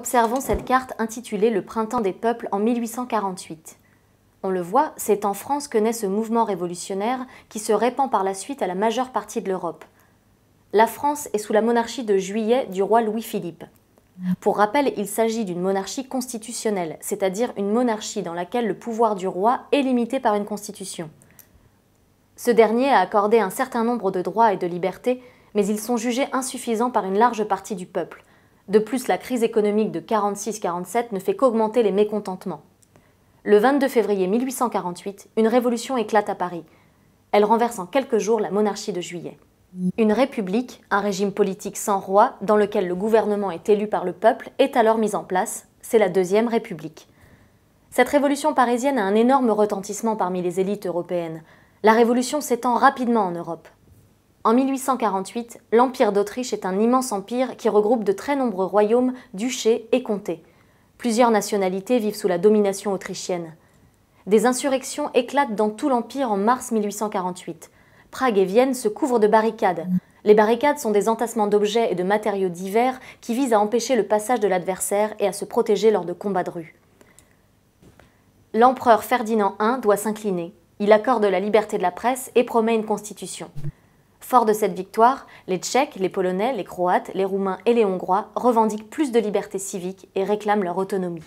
Observons cette carte intitulée Le Printemps des peuples en 1848. On le voit, c'est en France que naît ce mouvement révolutionnaire qui se répand par la suite à la majeure partie de l'Europe. La France est sous la monarchie de juillet du roi Louis-Philippe. Pour rappel, il s'agit d'une monarchie constitutionnelle, c'est-à-dire une monarchie dans laquelle le pouvoir du roi est limité par une constitution. Ce dernier a accordé un certain nombre de droits et de libertés, mais ils sont jugés insuffisants par une large partie du peuple, de plus, la crise économique de 46-47 ne fait qu'augmenter les mécontentements. Le 22 février 1848, une révolution éclate à Paris. Elle renverse en quelques jours la monarchie de juillet. Une république, un régime politique sans roi, dans lequel le gouvernement est élu par le peuple, est alors mise en place. C'est la Deuxième République. Cette révolution parisienne a un énorme retentissement parmi les élites européennes. La révolution s'étend rapidement en Europe. En 1848, l'Empire d'Autriche est un immense empire qui regroupe de très nombreux royaumes, duchés et comtés. Plusieurs nationalités vivent sous la domination autrichienne. Des insurrections éclatent dans tout l'Empire en mars 1848. Prague et Vienne se couvrent de barricades. Les barricades sont des entassements d'objets et de matériaux divers qui visent à empêcher le passage de l'adversaire et à se protéger lors de combats de rue. L'empereur Ferdinand I doit s'incliner. Il accorde la liberté de la presse et promet une constitution. Fort de cette victoire, les Tchèques, les Polonais, les Croates, les Roumains et les Hongrois revendiquent plus de liberté civique et réclament leur autonomie.